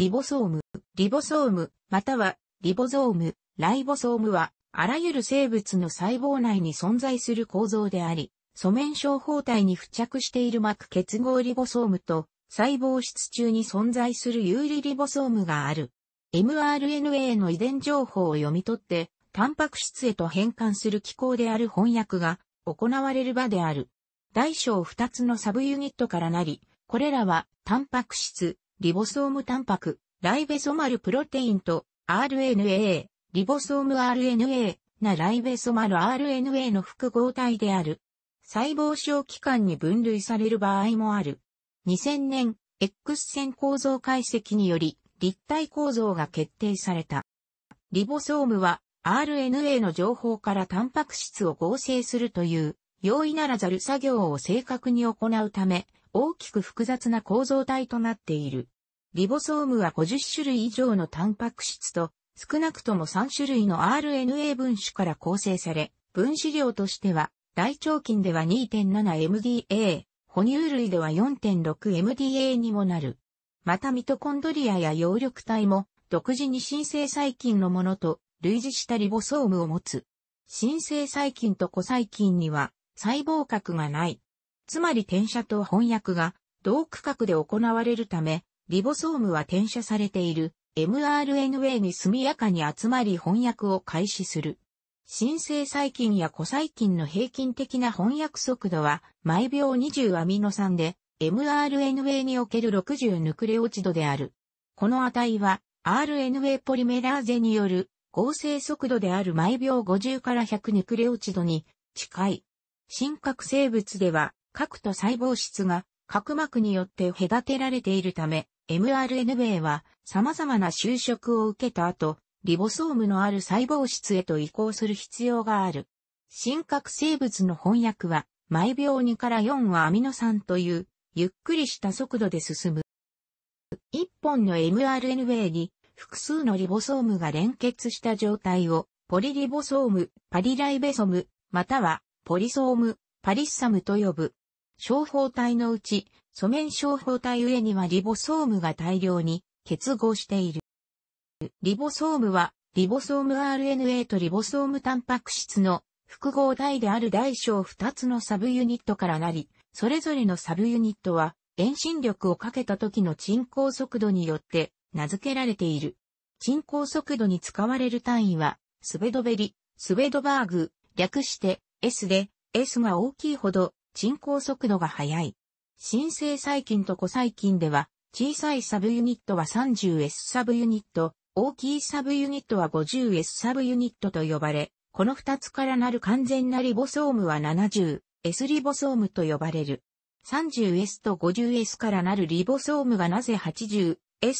リボソーム、リボソーム、またはリボゾーム、ライボソームは、あらゆる生物の細胞内に存在する構造であり、素面症胞体に付着している膜結合リボソームと、細胞質中に存在する有利リボソームがある。mRNA の遺伝情報を読み取って、タンパク質へと変換する機構である翻訳が行われる場である。大小2つのサブユニットからなり、これらはタンパク質、リボソームタンパク、ライベソマルプロテインと RNA、リボソーム RNA なライベソマル RNA の複合体である。細胞小器官に分類される場合もある。2000年、X 線構造解析により立体構造が決定された。リボソームは RNA の情報からタンパク質を合成するという容易ならざる作業を正確に行うため、大きく複雑な構造体となっている。リボソームは50種類以上のタンパク質と少なくとも3種類の RNA 分子から構成され、分子量としては大腸菌では 2.7MDA、哺乳類では 4.6MDA にもなる。またミトコンドリアや葉緑体も独自に新生細菌のものと類似したリボソームを持つ。新生細菌と古細菌には細胞核がない。つまり転写と翻訳が同区画で行われるため、リボソームは転写されている mRNA に速やかに集まり翻訳を開始する。新生細菌や古細菌の平均的な翻訳速度は毎秒20アミノ酸で mRNA における60ヌクレオチドである。この値は RNA ポリメラーゼによる合成速度である毎秒50から100ヌクレオチドに近い。真核生物では核と細胞質が角膜によって隔てられているため、mRNA は様々な就職を受けた後、リボソームのある細胞質へと移行する必要がある。真核生物の翻訳は、毎秒2から4はアミノ酸という、ゆっくりした速度で進む。一本の mRNA に複数のリボソームが連結した状態を、ポリリボソーム、パリライベソム、または、ポリソーム、パリッサムと呼ぶ。小胞体のうち、素面小胞体上にはリボソームが大量に結合している。リボソームは、リボソーム RNA とリボソームタンパク質の複合体である大小2つのサブユニットからなり、それぞれのサブユニットは、遠心力をかけた時の沈降速度によって名付けられている。沈降速度に使われる単位は、スベドベリ、スベドバーグ、略して S で、S が大きいほど進行速度が速い。新生細菌と古細菌では、小さいサブユニットは 30S サブユニット、大きいサブユニットは 50S サブユニットと呼ばれ、この2つからなる完全なリボソームは 70S リボソームと呼ばれる。30S と 50S からなるリボソームがなぜ 80S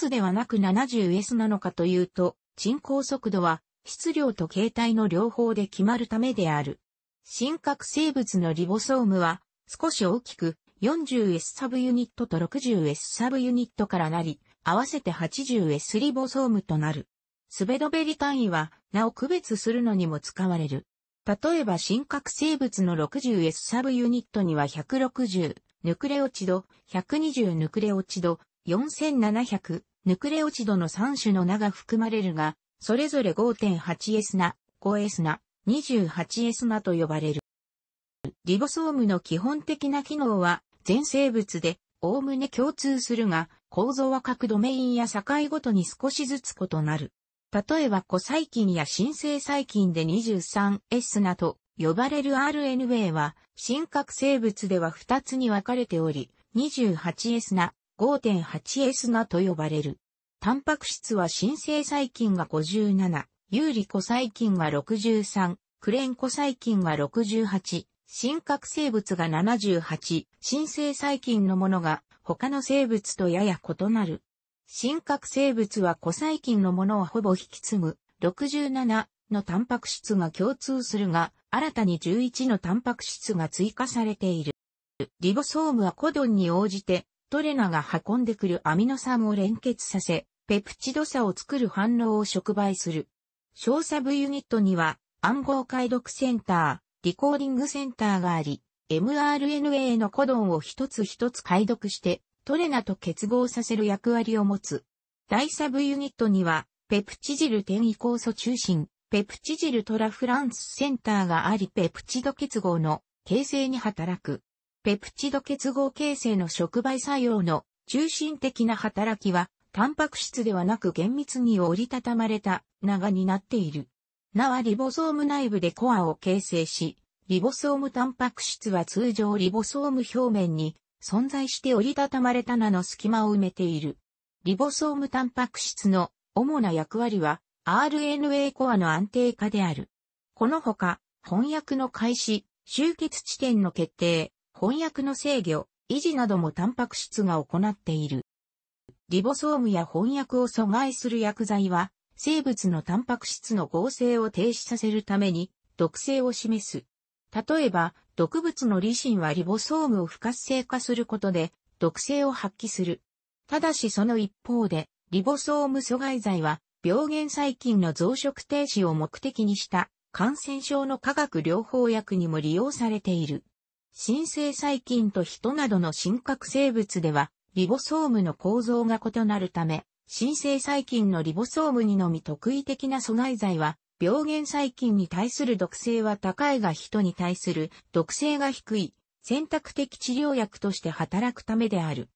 ではなく 70S なのかというと、進行速度は質量と形態の両方で決まるためである。真核生物のリボソームは少し大きく 40S サブユニットと 60S サブユニットからなり、合わせて 80S リボソームとなる。スベドベリ単位は、なお区別するのにも使われる。例えば深核生物の 60S サブユニットには160ヌクレオチド、120ヌクレオチド、4700ヌクレオチドの3種の名が含まれるが、それぞれ 5.8S な、5S な、28S なと呼ばれる。リボソームの基本的な機能は全生物で概ね共通するが、構造は各ドメインや境ごとに少しずつ異なる。例えば古細菌や新生細菌で 23S など呼ばれる RNA は、真核生物では2つに分かれており、28S な 5.8S なと呼ばれる。タンパク質は新生細菌が57、有利古細菌が63、クレン古細菌が68、真核生物が78、新生細菌のものが他の生物とやや異なる。真核生物は古細菌のものをほぼ引き継ぐ67のタンパク質が共通するが、新たに11のタンパク質が追加されている。リボソームはコドンに応じてトレナが運んでくるアミノ酸を連結させ、ペプチド差を作る反応を触媒する。小サブユニットには暗号解読センタリコーディングセンターがあり、mRNA のコドンを一つ一つ解読して、トレナと結合させる役割を持つ。第サブユニットには、ペプチジル転移酵素中心、ペプチジルトラフランスセンターがあり、ペプチド結合の形成に働く。ペプチド結合形成の触媒作用の中心的な働きは、タンパク質ではなく厳密に折りたたまれた長になっている。名はリボソーム内部でコアを形成し、リボソームタンパク質は通常リボソーム表面に存在して折りたたまれた名の隙間を埋めている。リボソームタンパク質の主な役割は RNA コアの安定化である。このほか、翻訳の開始、集結地点の決定、翻訳の制御、維持などもタンパク質が行っている。リボソームや翻訳を阻害する薬剤は生物のタンパク質の合成を停止させるために毒性を示す。例えば、毒物のリシンはリボソームを不活性化することで毒性を発揮する。ただしその一方で、リボソーム阻害剤は病原細菌の増殖停止を目的にした感染症の化学療法薬にも利用されている。新生細菌と人などの真核生物では、リボソームの構造が異なるため、新生細菌のリボソームにのみ特異的な阻害剤は、病原細菌に対する毒性は高いが人に対する毒性が低い選択的治療薬として働くためである。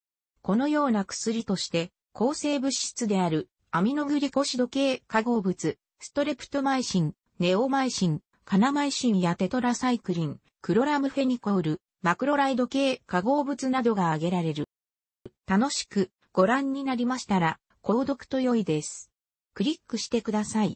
このような薬として抗生物質であるアミノグリコシド系化合物、ストレプトマイシン、ネオマイシン、カナマイシンやテトラサイクリン、クロラムフェニコール、マクロライド系化合物などが挙げられる。楽しくご覧になりましたら購読と良いです。クリックしてください。